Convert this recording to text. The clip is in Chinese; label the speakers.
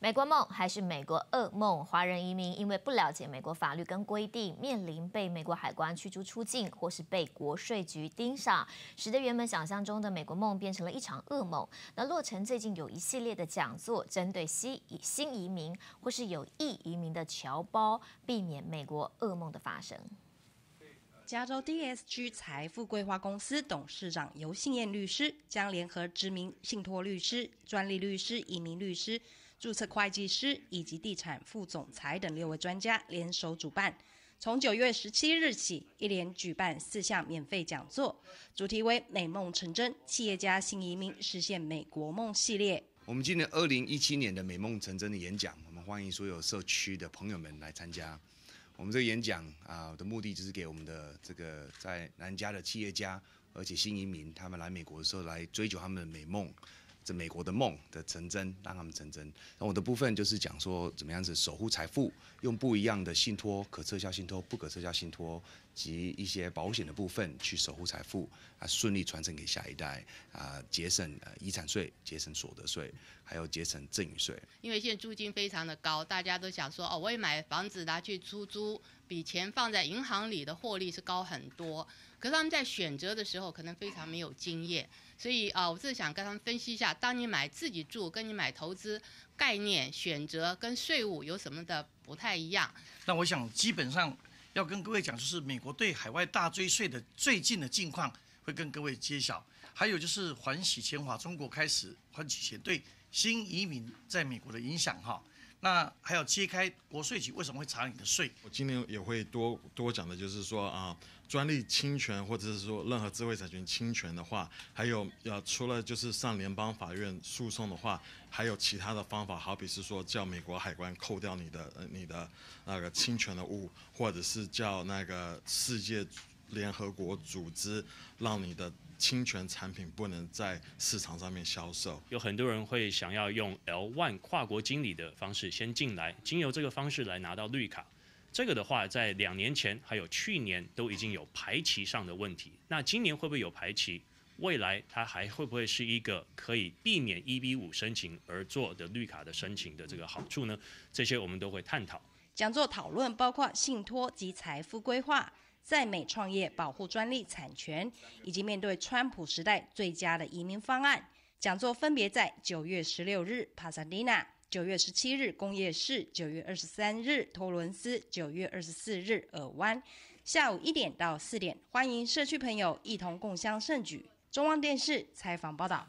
Speaker 1: 美国梦还是美国噩梦？华人移民因为不了解美国法律跟规定，面临被美国海关驱逐出境，或是被国税局盯上，使得原本想象中的美国梦变成了一场噩梦。那洛成最近有一系列的讲座，针对新新移民或是有意移民的侨胞，避免美国噩梦的发生。加州 DSG 财富规划公司董事长尤信燕律师将联合知名信托律师、专利律师、移民律师、注册会计师以及地产副总裁等六位专家联手主办。从九月十七日起，一连举办四项免费讲座，主题为“美梦成真：企业家新移民实现美国梦”系列。
Speaker 2: 我们今年二零一七年的“美梦成真”的演讲，我们欢迎所有社区的朋友们来参加。我们这个演讲啊，的目的就是给我们的这个在南加的企业家，而且新移民，他们来美国的时候来追求他们的美梦。是美国的梦的成真，让他们成真。那我的部分就是讲说，怎么样子守护财富，用不一样的信托、可撤销信托、不可撤销信托及一些保险的部分去守护财富，啊，顺利传承给下一代，啊，节省遗产税、节省所得税，还有节省赠与税。
Speaker 3: 因为现在租金非常的高，大家都想说，哦，我也买房子拿去出租，比钱放在银行里的获利是高很多。可是他们在选择的时候可能非常没有经验，所以啊，我是想跟他们分析一下：当你买自己住，跟你买投资概念选择跟税务有什么的不太一样。
Speaker 4: 那我想基本上要跟各位讲，就是美国对海外大追税的最近的近况会跟各位揭晓，还有就是欢洗钱，华中国开始欢洗钱，对新移民在美国的影响哈。那还有揭开国税局为什么会查你的税？我今天也会多
Speaker 5: 多讲的，就是说啊，专利侵权或者是说任何智慧产权侵权的话，还有要除了就是上联邦法院诉讼的话，还有其他的方法，好比是说叫美国海关扣掉你的你的那个侵权的物，或者是叫那个世界。联合国组织让你的侵权产品不能在市场上面销售。
Speaker 6: 有很多人会想要用 L one 跨国经理的方式先进来，经由这个方式来拿到绿卡。这个的话，在两年前还有去年都已经有排期上的问题。那今年会不会有排期？未来它还会不会是一个可以避免 E B 五申请而做的绿卡的申请的这个好处呢？这些我们都会探讨。
Speaker 1: 讲座讨论包括信托及财富规划。在美创业、保护专利产权，以及面对川普时代最佳的移民方案，讲座分别在九月十六日帕萨迪纳、九月十七日工业市、九月二十三日托伦斯、九月二十四日尔湾，下午一点到四点，欢迎社区朋友一同共襄盛举。中望电视采访报道。